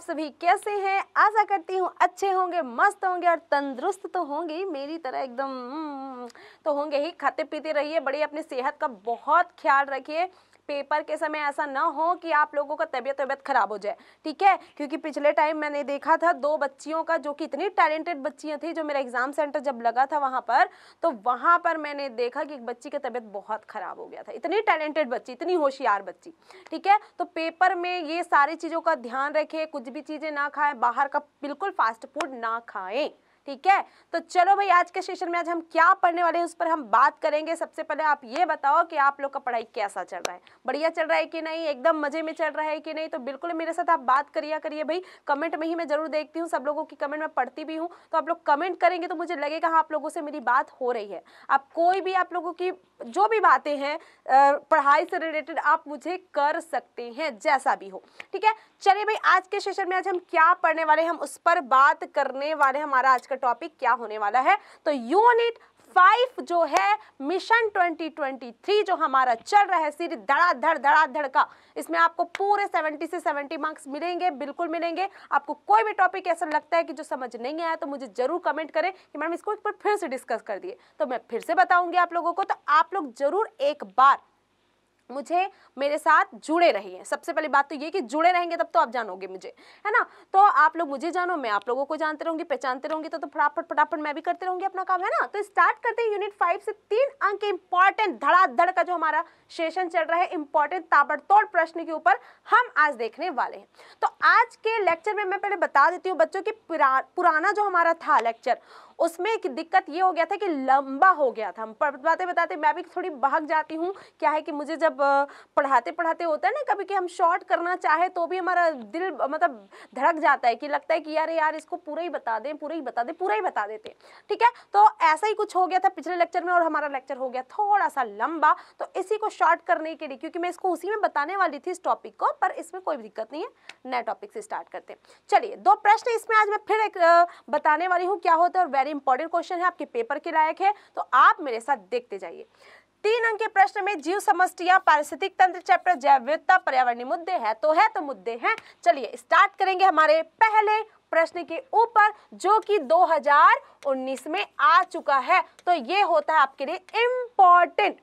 आप सभी कैसे हैं आशा करती हूँ अच्छे होंगे मस्त होंगे और तंदुरुस्त तो होंगे ही मेरी तरह एकदम हम्म, तो होंगे ही खाते पीते रहिए बड़ी अपनी सेहत का बहुत ख्याल रखिए पेपर के समय ऐसा ना हो कि आप लोगों का तबियत तबियत खराब हो जाए ठीक है क्योंकि पिछले टाइम मैंने देखा था दो बच्चियों का जो कि इतनी टैलेंटेड बच्चियाँ थी जो मेरा एग्ज़ाम सेंटर जब लगा था वहाँ पर तो वहाँ पर मैंने देखा कि एक बच्ची की तबियत बहुत ख़राब हो गया था इतनी टैलेंटेड बच्ची इतनी होशियार बच्ची ठीक है तो पेपर में ये सारी चीज़ों का ध्यान रखें कुछ भी चीज़ें ना खाएं बाहर का बिल्कुल फास्ट फूड ना खाएं ठीक है तो चलो भाई आज के सेशन में आज हम क्या पढ़ने वाले हैं उस पर हम बात करेंगे सबसे पहले आप ये बताओ कि आप लोग का पढ़ाई कैसा चल रहा है बढ़िया चल रहा है कि नहीं एकदम मजे में चल रहा है कि नहीं तो बिल्कुल मेरे साथ आप बात करिया करिए भाई कमेंट में ही मैं जरूर देखती हूँ सब लोगों की कमेंट में पढ़ती भी हूँ तो आप लोग कमेंट करेंगे तो मुझे लगेगा हाँ आप लोगों से मेरी बात हो रही है आप कोई भी आप लोगों की जो भी बातें हैं पढ़ाई से रिलेटेड आप मुझे कर सकते हैं जैसा भी हो ठीक है चलिए भाई आज के सेशन में आज हम क्या पढ़ने वाले हम उस पर बात करने वाले हमारा आज का टॉपिक क्या होने वाला है तो यूनिट फाइव जो है मिशन 2023 जो हमारा चल रहा है सीरीज धड़ाधड़ धड़ाधड़ का इसमें आपको पूरे 70 से 70 मार्क्स मिलेंगे बिल्कुल मिलेंगे आपको कोई भी टॉपिक ऐसा लगता है कि जो समझ नहीं आया तो मुझे जरूर कमेंट करें कि मैडम इसको एक बार फिर से डिस्कस कर दिए तो मैं फिर से बताऊंगी आप लोगों को तो आप लोग जरूर एक बार मुझे मेरे साथ जुड़े रहिए सबसे पहली बात तो ये कि जुड़े रहेंगे तब तो आप जानोगे मुझे है ना तो आप लोग मुझे जानो मैं आप लोगों को जानते रहूंगी पहचानते रहूंगी तो, तो फटाफट फटाफट मैं भी करते रहूंगी अपना काम है ना तो स्टार्ट करते हैं यूनिट फाइव से तीन अंक इंपॉर्टेंट धड़ाधड़ का जो हमारा सेशन चल रहा है इंपॉर्टेंट ताबड़तोड़ प्रश्न के ऊपर हम आज देखने वाले हैं तो आज के लेक्चर में मैं पहले बता देती हूँ बच्चों की पुराना जो हमारा था लेक्चर उसमें एक दिक्कत ये हो गया था कि लंबा हो गया था हम बताते बताते मैं भी थोड़ी भाग जाती हूँ क्या है कि मुझे जब पढ़ाते पढ़ाते होता है ना कभी कि हम शॉर्ट करना चाहे तो भी हमारा दिल मतलब धड़क जाता है कि लगता है कि यार यार इसको पूरा ही बता दें पूरा ही बता दें पूरा ही बता देते ठीक है तो ऐसा ही कुछ हो गया था पिछले लेक्चर में और हमारा लेक्चर हो गया थोड़ा सा लंबा तो इसी को शॉर्ट करने के लिए क्योंकि मैं इसको उसी में बताने वाली थी इस टॉपिक को पर इसमें कोई दिक्कत नहीं है नए टॉपिक से स्टार्ट करते चलिए दो प्रश्न इसमें आज मैं फिर एक बताने वाली हूँ क्या होता है और वेरी वेरी इंपॉर्टेंट क्वेश्चन है आपके पेपर के लायक है तो आप मेरे साथ देखते जाइए तीन अंक के प्रश्न में जीव समस्या पारिस्थितिक तंत्र चैप्टर जैव विविधता पर्यावरणीय मुद्दे है तो है तो मुद्दे हैं चलिए स्टार्ट करेंगे हमारे पहले प्रश्न के ऊपर जो कि 2019 में आ चुका है तो ये होता है आपके लिए इम्पोर्टेंट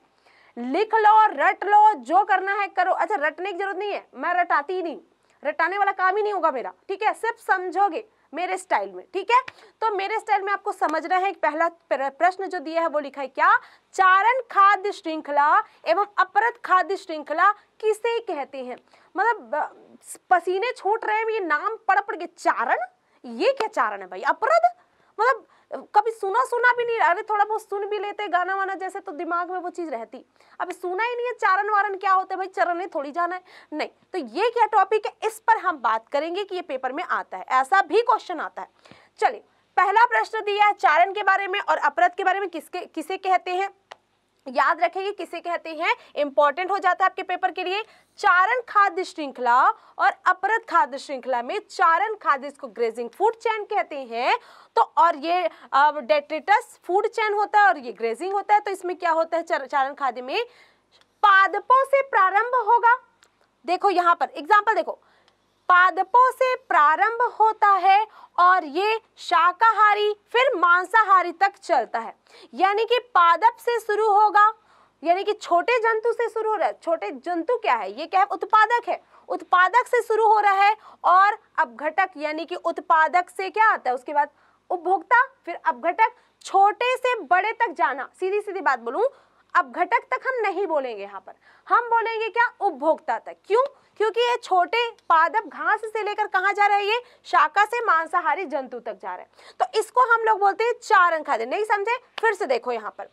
लिख लो रट लो जो करना है करो अच्छा रटने की जरूरत नहीं है मैं रटाती ही नहीं रटाने वाला काम ही नहीं होगा मेरा ठीक है सिर्फ समझोगे मेरे स्टाइल में ठीक है तो मेरे स्टाइल में आपको समझना है पहला प्रश्न जो दिया है वो लिखा है क्या चारण खाद्य श्रृंखला एवं अपरत खाद्य श्रृंखला किसे कहते हैं मतलब पसीने छूट रहे हैं ये नाम पड़ पड़ के चारण ये क्या चारण है भाई अपरध मतलब कभी सुना सुना भी नहीं अरे थोड़ा बहुत सुन भी लेते गाना वाना जैसे तो दिमाग में वो चीज़ रहती अब सुना ही नहीं है चारण वारण क्या होते भाई चरण थोड़ी जाना है नहीं तो ये क्या टॉपिक है इस पर हम बात करेंगे कि ये पेपर में आता है ऐसा भी क्वेश्चन आता है चलिए पहला प्रश्न दिया है चारण के बारे में और अपराध के बारे में किसके किसे कहते हैं याद रखें कि किसे कहते हैं इंपॉर्टेंट हो जाता है आपके पेपर के लिए चारण खाद्य श्रृंखला और अपरत खाद्य श्रृंखला में चारण खाद्य इसको ग्रेजिंग फूड चैन कहते हैं तो और ये डेट्रेटस फूड चैन होता है और ये ग्रेजिंग होता है तो इसमें क्या होता है चारण खाद्य में पादपों से प्रारंभ होगा देखो यहां पर एग्जाम्पल देखो पादपों से प्रारंभ होता है और ये शाकाहारी फिर मांसाहारी तक चलता है यानी कि पादप से शुरू होगा यानी कि छोटे जंतु से शुरू हो रहा है छोटे जंतु क्या है ये क्या है उत्पादक है उत्पादक से शुरू हो रहा है और अपघटक यानी कि उत्पादक से क्या आता है उसके बाद उपभोक्ता फिर अपघटक छोटे से बड़े तक जाना सीधी सीधी बात बोलूं अब घटक तक हम नहीं बोलेंगे यहाँ पर हम बोलेंगे क्या उपभोक्ता तक क्यों क्योंकि ये छोटे पादप घास से लेकर कहाँ जा रहे हैं ये शाखा से मांसाहारी जंतु तक जा रहे हैं तो इसको हम लोग बोलते हैं चारण खाद्य नहीं समझे फिर से देखो यहाँ पर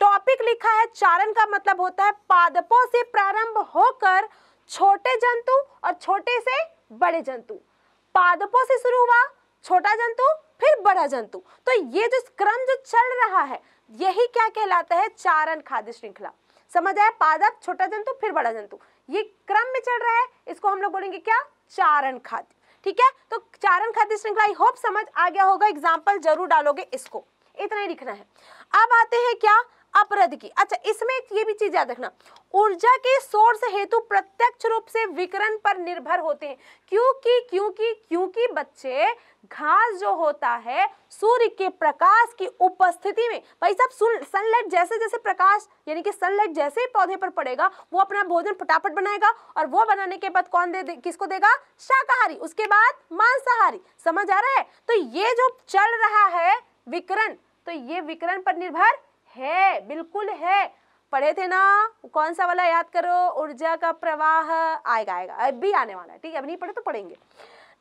टॉपिक लिखा है चारण का मतलब होता है पादपों से प्रारंभ होकर छोटे जंतु और छोटे से बड़े जंतु पादपों से शुरू हुआ छोटा जंतु फिर बड़ा जंतु तो ये जो क्रम जो चल रहा है यही क्या कहलाता है चारण खाद्य श्रृंखला समझ आया पादप छोटा जंतु फिर बड़ा जंतु ये क्रम में चल रहा है इसको हम लोग बोलेंगे क्या चारण खाद्य ठीक है तो चारण खाद्य श्रृंखला आई होप समझ आ गया होगा एग्जाम्पल जरूर डालोगे इसको इतना ही लिखना है अब आते हैं क्या अपरद की अच्छा इसमें ये भी चीज याद रखना ऊर्जा के सोर्स हेतु प्रत्यक्ष रूप से विकरण पर निर्भर होते हैं क्योंकि क्योंकि क्योंकि बच्चे घास जो होता है सूर्य के प्रकाश की उपस्थिति में भाई साहब सनलाइट जैसे जैसे प्रकाश यानी कि सनलाइट जैसे ही पौधे पर पड़ेगा वो अपना भोजन फटाफट बनाएगा और वो बनाने के बाद कौन दे, दे किसको देगा शाकाहारी उसके बाद मांसाहारी समझ आ रहा है तो ये जो चल रहा है विकरण तो ये विकरण पर निर्भर है बिल्कुल है पढ़े थे ना कौन सा वाला याद करो ऊर्जा का प्रवाह आएगा आएगा अब भी आने वाला है ठीक है अब नहीं पढ़े तो पढ़ेंगे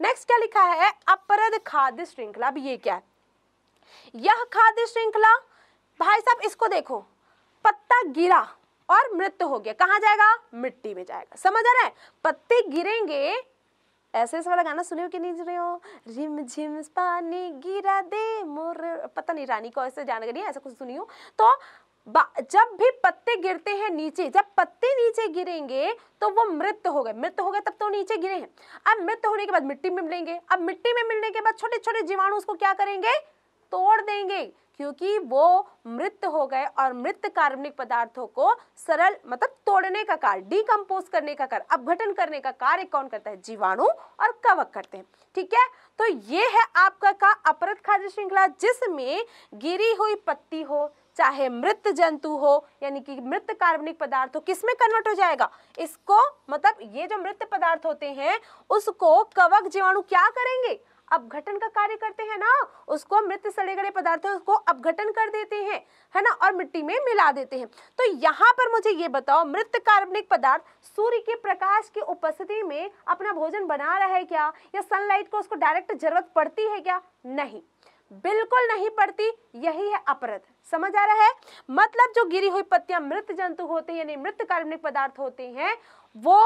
नेक्स्ट क्या लिखा है अपरद खाद्य श्रृंखला अब ये क्या है यह खाद्य श्रृंखला भाई साहब इसको देखो पत्ता गिरा और मृत्यु हो गया कहाँ जाएगा मिट्टी में जाएगा समझ आ रहा है पत्ते गिरेंगे ऐसे ऐसे वाला गाना सुने हो कि नहीं सुने हो रिम झिम पानी गिरा दे मोर पता नहीं रानी को ऐसे जाना नहीं ऐसा कुछ सुनी हो तो जब भी पत्ते गिरते हैं नीचे जब पत्ते नीचे गिरेंगे तो वो मृत हो गए मृत हो गए तब तो नीचे गिरे हैं अब मृत होने के बाद मिट्टी में मिलेंगे अब मिट्टी में मिलने के बाद छोटे छोटे जीवाणु उसको क्या करेंगे तोड़ देंगे क्योंकि वो मृत हो गए और मृत कार्बनिक पदार्थों को सरल मतलब तोड़ने का कार्य डीकम्पोज करने का कार्य अपघटन करने का कार्य कौन करता है जीवाणु और कवक करते हैं ठीक है तो ये है आपका का अपरत खाद्य श्रृंखला जिसमें गिरी हुई पत्ती हो चाहे मृत जंतु हो यानी कि मृत कार्बनिक पदार्थ हो किसमें कन्वर्ट हो जाएगा इसको मतलब ये जो मृत पदार्थ होते हैं उसको कवक जीवाणु क्या करेंगे अपघटन का कार्य करते हैं ना उसको मृत सड़े गड़े पदार्थों को अपघटन कर देते हैं है ना और मिट्टी में मिला देते हैं तो यहाँ पर मुझे ये बताओ मृत कार्बनिक पदार्थ सूर्य के प्रकाश की उपस्थिति में अपना भोजन बना रहा है क्या या सनलाइट को उसको डायरेक्ट जरूरत पड़ती है क्या नहीं बिल्कुल नहीं पड़ती यही है अपरत समझ आ रहा है मतलब जो गिरी हुई पत्तियां मृत जंतु होते हैं यानी मृत कार्बनिक पदार्थ होते हैं वो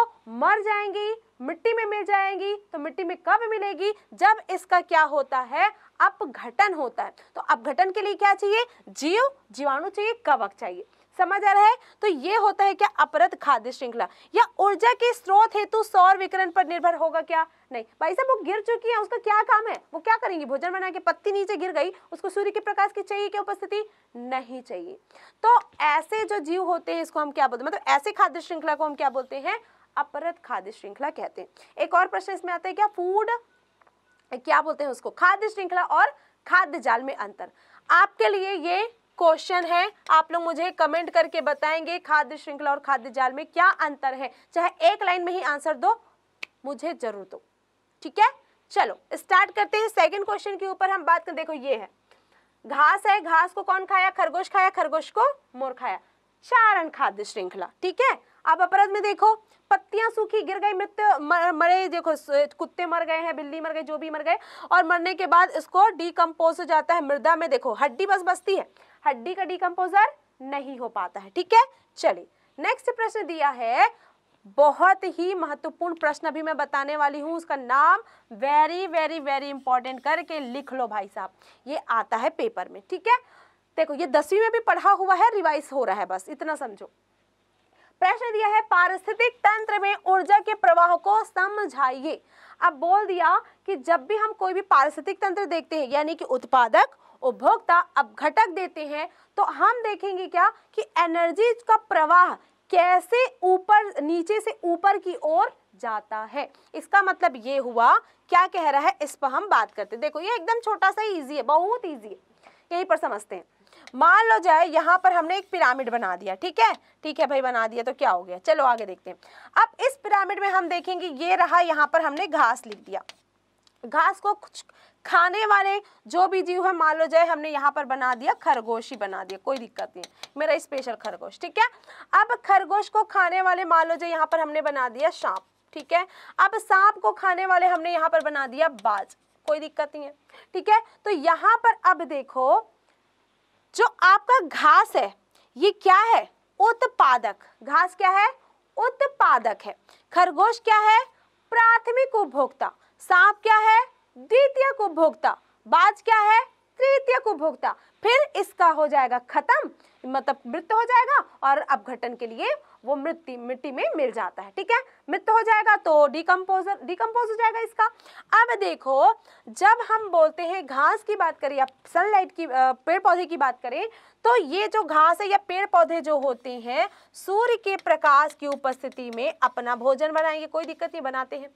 मर जाएंगी मिट्टी में मिल जाएंगी तो मिट्टी में कब मिलेगी जब इसका क्या होता है अपघटन होता है तो अपघटन के लिए क्या चाहिए जीव जीवाणु चाहिए कवक चाहिए समझ आ रहा है तो ये होता है क्या अपरत खाद्य श्रृंखला या ऊर्जा के स्रोत हेतु सौर विकरण पर निर्भर होगा क्या नहीं भाई साहब वो गिर चुकी है उसका क्या काम है वो क्या करेंगी भोजन बना के पत्ती नीचे गिर गई उसको सूर्य के प्रकाश की चाहिए क्या उपस्थिति नहीं चाहिए तो ऐसे जो जीव होते हैं इसको हम क्या बोलते हैं मतलब ऐसे खाद्य श्रृंखला को हम क्या बोलते हैं अपरत खाद्य श्रृंखला कहते हैं एक और प्रश्न इसमें आता है क्या फूड क्या बोलते हैं उसको खाद्य श्रृंखला और खाद्य जाल में अंतर आपके लिए ये क्वेश्चन है आप लोग मुझे कमेंट करके बताएंगे खाद्य श्रृंखला और खाद्य जाल में क्या अंतर है चाहे एक लाइन में ही आंसर दो मुझे जरूर दो ठीक है चलो स्टार्ट करते हैं सेकंड क्वेश्चन के ऊपर हम बात कर देखो ये है घास है घास को कौन खाया खरगोश खाया खरगोश को मोर खाया चारण खाद्य श्रृंखला ठीक है अब अपराध में देखो पत्तियां सूखी गिर गई मृत्यु मरे देखो कुत्ते मर गए हैं बिल्ली मर गई जो भी मर गए और मरने के बाद इसको डीकम्पोज हो जाता है मृदा में देखो हड्डी बस बसती है हड्डी का डिकम्पोजर नहीं हो पाता है ठीक है चलिए नेक्स्ट प्रश्न दिया है बहुत ही महत्वपूर्ण प्रश्न अभी मैं बताने वाली हूँ उसका नाम वेरी वेरी वेरी इंपॉर्टेंट करके लिख लो भाई साहब ये आता है पेपर में ठीक है देखो ये दसवीं में भी पढ़ा हुआ है रिवाइज हो रहा है बस इतना समझो प्रश्न दिया है पारिस्थितिक तंत्र में ऊर्जा के प्रवाह को समझाइए अब बोल दिया कि जब भी हम कोई भी पारिस्थितिक तंत्र देखते हैं यानी कि उत्पादक उपभोक्ता अब घटक देते हैं तो हम देखेंगे क्या कि एनर्जी का प्रवाह कैसे ऊपर नीचे से ऊपर की ओर जाता है इसका मतलब ये हुआ क्या कह रहा है इस पर हम बात करते हैं देखो ये एकदम छोटा सा इजी है बहुत इजी है यहीं पर समझते हैं मान लो जाए यहाँ पर हमने एक पिरामिड बना दिया ठीक है ठीक है भाई बना दिया तो क्या हो गया चलो आगे देखते हैं अब इस पिरामिड में हम देखेंगे ये रहा यहाँ पर हमने घास लिख दिया घास को कुछ खाने वाले जो भी जीव है मान लो जाए हमने यहाँ पर बना दिया खरगोश ही बना दिया कोई दिक्कत नहीं मेरा स्पेशल खरगोश ठीक है अब खरगोश को खाने वाले मान लो जाए यहाँ पर हमने बना दिया सांप ठीक है अब सांप को खाने वाले हमने यहाँ पर बना दिया बाज कोई दिक्कत नहीं है ठीक है तो यहाँ पर अब देखो जो आपका घास है ये क्या है उत्पादक घास क्या है उत्पादक है खरगोश क्या है प्राथमिक उपभोक्ता सांप क्या है द्वितीय उपभोक्ता बाज क्या है तृतीय उपभोक्ता फिर इसका हो जाएगा खत्म मतलब मृत हो जाएगा और अपघटन के लिए वो मृत्यु मिट्टी में मिल जाता है ठीक है मृत हो जाएगा तो डिकम्पोजर डिकम्पोज हो जाएगा इसका अब देखो जब हम बोलते हैं घास की बात करें या सनलाइट की पेड़ पौधे की बात करें तो ये जो घास है या पेड़ पौधे जो होते हैं सूर्य के प्रकाश की उपस्थिति में अपना भोजन बनाएंगे कोई दिक्कत नहीं बनाते हैं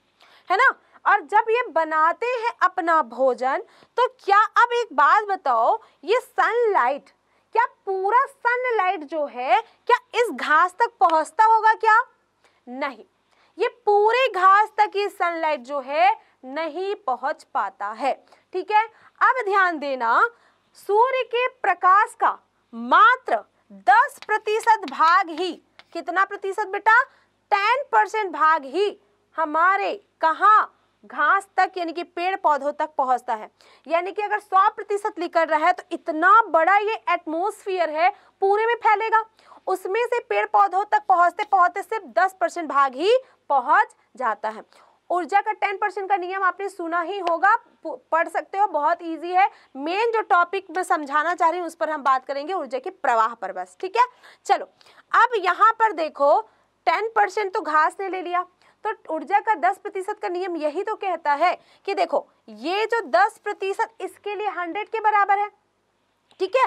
है ना और जब ये बनाते हैं अपना भोजन तो क्या अब एक बात बताओ ये सनलाइट क्या पूरा सनलाइट जो है क्या इस घास तक पहुंचता होगा क्या नहीं ये पूरे घास तक ये सनलाइट जो है नहीं पहुंच पाता है ठीक है अब ध्यान देना सूर्य के प्रकाश का मात्र 10 प्रतिशत भाग ही कितना प्रतिशत बेटा 10 परसेंट भाग ही हमारे कहाँ घास तक यानी कि पेड़ पौधों तक पहुंचता है यानी कि अगर 100 प्रतिशत लिकर रहा है तो इतना बड़ा ये एटमोसफियर है पूरे में फैलेगा उसमें से पेड़ पौधों तक पहुंचते पहुंचते सिर्फ 10 परसेंट भाग ही पहुंच जाता है ऊर्जा का 10 परसेंट का नियम आपने सुना ही होगा पढ़ सकते हो बहुत इजी है मेन जो टॉपिक मैं समझाना चाह रही हूँ उस पर हम बात करेंगे ऊर्जा के प्रवाह पर बस ठीक है चलो अब यहाँ पर देखो टेन परसेंट तो घास ने ले लिया तो ऊर्जा का 10 प्रतिशत का नियम यही तो कहता है कि देखो ये जो 10 प्रतिशत इसके लिए 100 के बराबर है ठीक है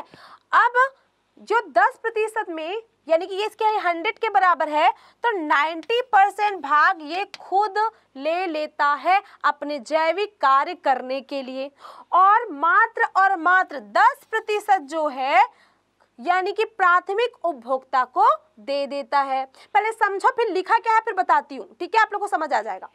अब जो 10 प्रतिशत में यानी कि ये इसके हंड्रेड के बराबर है तो 90 परसेंट भाग ये खुद ले लेता है अपने जैविक कार्य करने के लिए और मात्र और मात्र 10 प्रतिशत जो है यानी कि प्राथमिक उपभोक्ता को दे देता है पहले समझो फिर लिखा क्या है फिर बताती हूँ ठीक है आप लोग को समझ आ जाएगा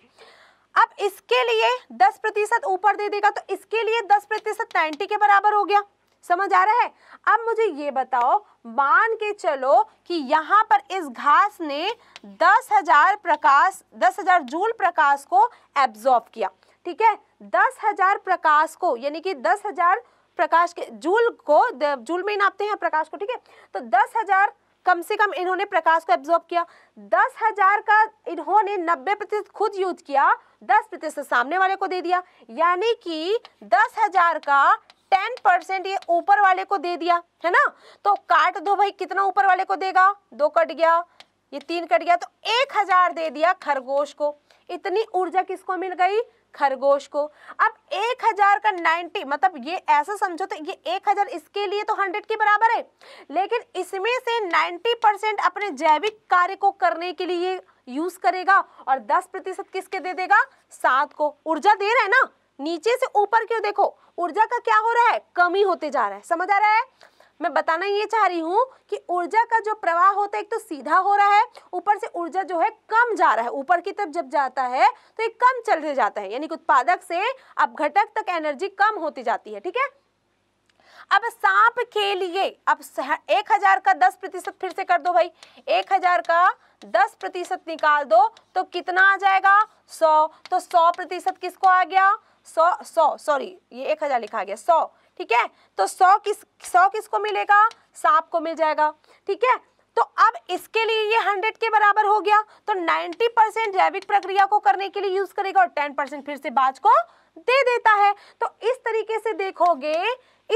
अब इसके लिए दस प्रतिशत ऊपर दे देगा तो इसके लिए दस प्रतिशत नाइन्टी के बराबर हो गया समझ आ रहा है अब मुझे ये बताओ मान के चलो कि यहाँ पर इस घास ने दस हजार प्रकाश दस हजार जूल प्रकाश को एब्जॉर्ब किया ठीक है दस हजार प्रकाश को यानी कि दस हजार प्रकाश के जूल को जूल में नापते हैं प्रकाश को ठीक है तो दस हजार कम से कम इन्होंने प्रकाश को एब्जॉर्ब किया दस हजार का इन्होंने नब्बे प्रतिशत खुद यूज किया दस प्रतिशत सामने वाले को दे दिया यानी कि दस हजार का टेन परसेंट ये ऊपर वाले को दे दिया है ना तो काट दो भाई कितना ऊपर वाले को देगा दो कट गया ये तीन कट गया तो एक हजार दे दिया खरगोश को इतनी ऊर्जा किसको मिल गई खरगोश को अब एक हजार का नाइन्टी मतलब ये ऐसा समझो तो ये एक हजार इसके लिए तो हंड्रेड के बराबर है लेकिन इसमें से नाइन्टी परसेंट अपने जैविक कार्य को करने के लिए यूज करेगा और दस प्रतिशत किसके दे देगा सात को ऊर्जा दे रहा है ना नीचे से ऊपर क्यों देखो ऊर्जा का क्या हो रहा है कमी होते जा रहा है समझ आ रहा है मैं बताना ये चाह रही हूँ कि ऊर्जा का जो प्रवाह होता है एक तो सीधा हो रहा है ऊपर से ऊर्जा जो है कम जा रहा है ऊपर की तरफ जब जाता है तो ये कम चल जाता है यानी उत्पादक से अब घटक तक एनर्जी कम होती जाती है ठीक है अब सांप के लिए अब एक हजार का दस प्रतिशत फिर से कर दो भाई एक हजार का दस प्रतिशत निकाल दो तो कितना आ जाएगा सौ तो सौ प्रतिशत किसको आ गया सौ सौ सॉरी ये एक हजार लिखा गया सौ ठीक है तो सौ किस सौ किसको मिलेगा सांप को मिल जाएगा ठीक है तो अब इसके लिए ये हंड्रेड के बराबर हो गया तो नाइन्टी परसेंट जैविक प्रक्रिया को करने के लिए यूज करेगा और टेन परसेंट फिर से बाज को दे देता है तो इस तरीके से देखोगे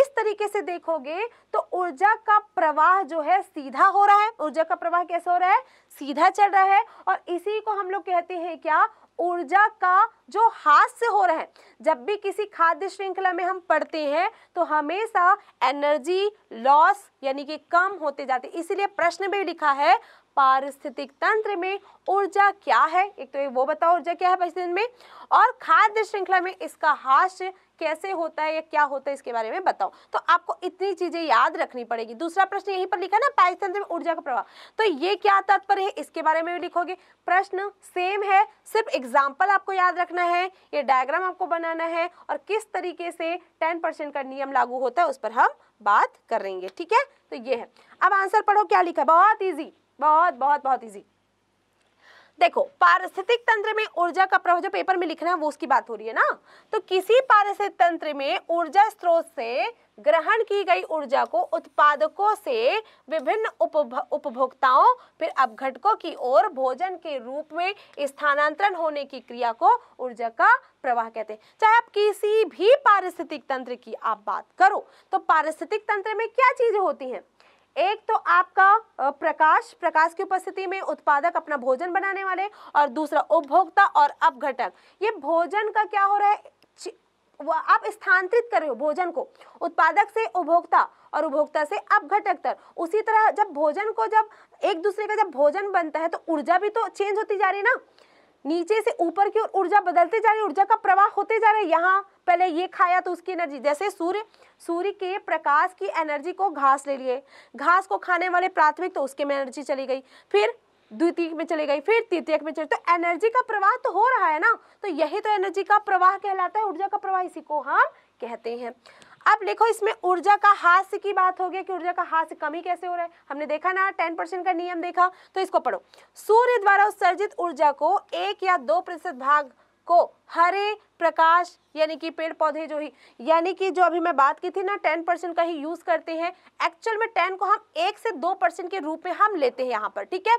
इस तरीके से देखोगे तो ऊर्जा का प्रवाह जो है सीधा हो रहा है ऊर्जा का प्रवाह कैसे हो रहा है सीधा चल रहा है और इसी को हम लोग कहते हैं क्या ऊर्जा का जो हास्य हो रहा है जब भी किसी खाद्य श्रृंखला में हम पढ़ते हैं तो हमेशा एनर्जी लॉस यानी कि कम होते जाते इसीलिए प्रश्न में लिखा है पारिस्थितिक तंत्र में ऊर्जा क्या है एक तो ये वो बताओ ऊर्जा क्या है प्रतिदिन में और खाद्य श्रृंखला में इसका हास्य कैसे होता है या क्या होता है इसके बारे में बताओ तो आपको इतनी चीजें याद रखनी पड़ेगी दूसरा प्रश्न यहीं पर लिखा ना पायतंत्र में ऊर्जा का प्रभाव तो ये क्या तात्पर्य है इसके बारे में भी लिखोगे प्रश्न सेम है सिर्फ एग्जाम्पल आपको याद रखना है ये डायग्राम आपको बनाना है और किस तरीके से टेन परसेंट का नियम लागू होता है उस पर हम बात करेंगे ठीक है तो ये है अब आंसर पढ़ो क्या लिखा बहुत ईजी बहुत बहुत बहुत ईजी देखो पारिस्थितिक तंत्र में ऊर्जा का प्रभाव जो पेपर में लिखना है वो उसकी बात हो रही है ना तो किसी पारिस्थितिक तंत्र में ऊर्जा स्रोत से ग्रहण की गई ऊर्जा को उत्पादकों से विभिन्न उपभोक्ताओं फिर अपघटकों की ओर भोजन के रूप में स्थानांतरण होने की क्रिया को ऊर्जा का प्रवाह कहते हैं चाहे आप किसी भी पारिस्थितिक तंत्र की आप बात करो तो पारिस्थितिक तंत्र में क्या चीजें होती हैं एक तो आपका प्रकाश प्रकाश की उपस्थिति में उत्पादक अपना भोजन बनाने वाले और दूसरा उपभोक्ता और अपघटक ये भोजन का क्या हो रहा है आप स्थानांतरित कर रहे हो भोजन को उत्पादक से उपभोक्ता और उपभोक्ता से अपघटक तक उसी तरह जब भोजन को जब एक दूसरे का जब भोजन बनता है तो ऊर्जा भी तो चेंज होती जा रही है ना नीचे से ऊपर की ओर ऊर्जा बदलते जा रही है ऊर्जा का प्रवाह होते जा रहा है यहाँ पहले ये खाया तो उसकी एनर्जी जैसे सूर्य सूर्य के प्रकाश की एनर्जी को घास ले लिए घास को खाने वाले प्राथमिक तो उसके में एनर्जी चली गई फिर द्वितीय में चली गई फिर तृतीय में चली तो एनर्जी का प्रवाह तो हो रहा है ना तो यही तो एनर्जी का प्रवाह कहलाता है ऊर्जा का प्रवाह इसी को हम कहते हैं अब देखो इसमें ऊर्जा का हास्य की बात हो गया कि ऊर्जा का हास्य कमी कैसे हो रहा है हमने देखा ना टेन परसेंट का नियम देखा तो इसको पढ़ो सूर्य द्वारा उत्सर्जित ऊर्जा को एक या दो प्रतिशत भाग को हरे प्रकाश यानी कि पेड़ पौधे जो ही यानी कि जो अभी मैं बात की थी ना टेन परसेंट का ही यूज करते हैं एक्चुअल में टेन को हम एक से दो परसेंट के रूप में हम लेते हैं यहाँ पर ठीक है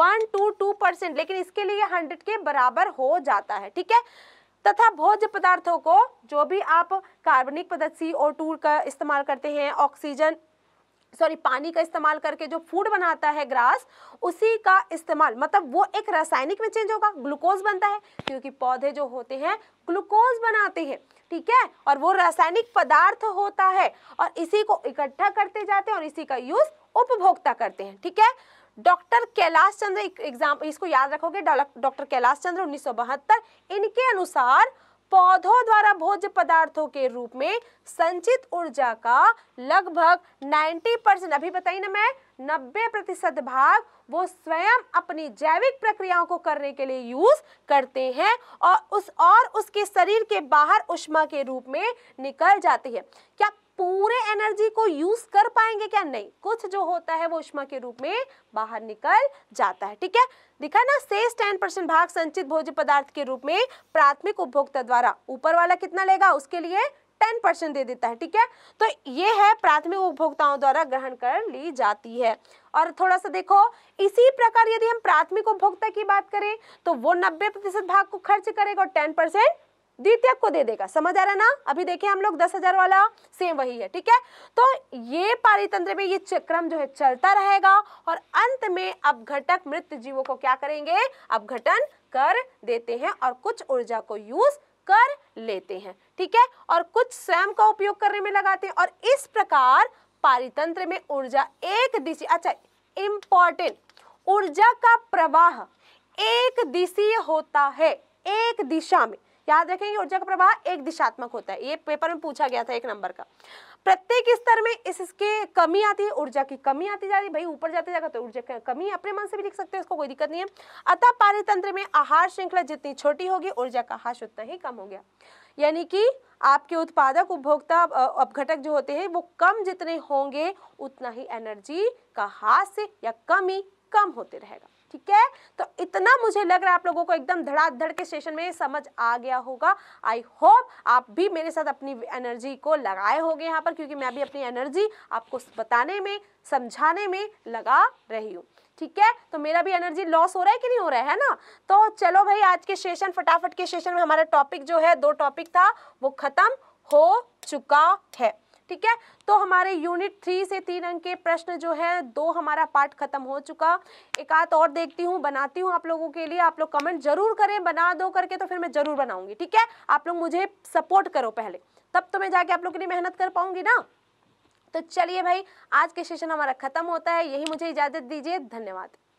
वन टू टू परसेंट लेकिन इसके लिए हंड्रेड के बराबर हो जाता है ठीक है तथा भोज्य पदार्थों को जो भी आप कार्बनिक पदार्थ सी ओ का इस्तेमाल करते हैं ऑक्सीजन सॉरी पानी का इस्तेमाल करके जो फूड बनाता है ग्रास उसी का इस्तेमाल मतलब वो एक रासायनिक में चेंज होगा ग्लूकोज बनता है क्योंकि पौधे जो होते हैं ग्लूकोज बनाते हैं ठीक है और वो रासायनिक पदार्थ होता है और इसी को इकट्ठा करते जाते हैं और इसी का यूज उपभोक्ता करते हैं ठीक है डॉक्टर कैलाश चंद्र एग्जाम्पल इसको याद रखोगे डॉक्टर कैलाश चंद्र उन्नीस इनके अनुसार पौधों द्वारा भोज्य पदार्थों के रूप में संचित ऊर्जा का लगभग 90 परसेंट अभी बताई ना मैं 90 प्रतिशत भाग वो स्वयं अपनी जैविक प्रक्रियाओं को करने के लिए यूज करते हैं और उस और उसके शरीर के बाहर उष्मा के रूप में निकल जाती है क्या पूरे एनर्जी को यूज कर पाएंगे क्या नहीं कुछ जो होता है वो उष्मा के रूप में बाहर निकल जाता है ठीक है दिखा ना शेष टेन परसेंट भाग संचित भोज्य पदार्थ के रूप में प्राथमिक उपभोक्ता द्वारा ऊपर वाला कितना लेगा उसके लिए टेन परसेंट दे देता है ठीक है तो ये है प्राथमिक उपभोक्ताओं द्वारा ग्रहण कर ली जाती है और थोड़ा सा देखो इसी प्रकार यदि हम प्राथमिक उपभोक्ता की बात करें तो वो नब्बे भाग को खर्च करेगा और टेन द्वितीयक को दे देगा समझ आ रहा ना अभी देखिए हम लोग दस हजार वाला सेम वही है ठीक है तो ये पारितंत्र में ये चक्रम जो है चलता रहेगा और अंत में अब घटक मृत जीवों को क्या करेंगे अब घटन कर देते हैं और कुछ ऊर्जा को यूज कर लेते हैं ठीक है और कुछ स्वयं का उपयोग करने में लगाते हैं और इस प्रकार पारितंत्र में ऊर्जा एक दिशी अच्छा इंपॉर्टेंट ऊर्जा का प्रवाह एक दिशीय होता है एक दिशा में याद रखेंगे ऊर्जा का प्रवाह एक दिशात्मक होता है ये पेपर में पूछा गया था एक नंबर का प्रत्येक स्तर में इस इसके कमी आती है ऊर्जा की कमी आती जा रही भाई ऊपर जाते जाकर तो ऊर्जा की कमी अपने मन से भी लिख सकते हैं इसको कोई दिक्कत नहीं है अतः पारितंत्र में आहार श्रृंखला जितनी छोटी होगी ऊर्जा का हाश उतना ही कम हो गया यानी कि आपके उत्पादक उपभोक्ता अपघटक जो होते हैं वो कम जितने होंगे उतना ही एनर्जी का हास्य या कमी कम होते रहेगा ठीक है तो इतना मुझे लग रहा है आप लोगों को एकदम धड़ाधड़ के सेशन में समझ आ गया होगा आई होप आप भी मेरे साथ अपनी एनर्जी को लगाए होंगे यहाँ पर क्योंकि मैं भी अपनी एनर्जी आपको बताने में समझाने में लगा रही हूँ ठीक है तो मेरा भी एनर्जी लॉस हो रहा है कि नहीं हो रहा है ना तो चलो भाई आज के सेशन फटाफट के सेशन में हमारा टॉपिक जो है दो टॉपिक था वो खत्म हो चुका है ठीक है तो हमारे यूनिट थ्री से तीन अंक के प्रश्न जो है दो हमारा पार्ट खत्म हो चुका एक आध और देखती हूँ बनाती हूँ आप लोगों के लिए आप लोग कमेंट जरूर करें बना दो करके तो फिर मैं जरूर बनाऊंगी ठीक है आप लोग मुझे सपोर्ट करो पहले तब तो मैं जाके आप लोग के लिए मेहनत कर पाऊंगी ना तो चलिए भाई आज के सेशन हमारा खत्म होता है यही मुझे इजाज़त दीजिए धन्यवाद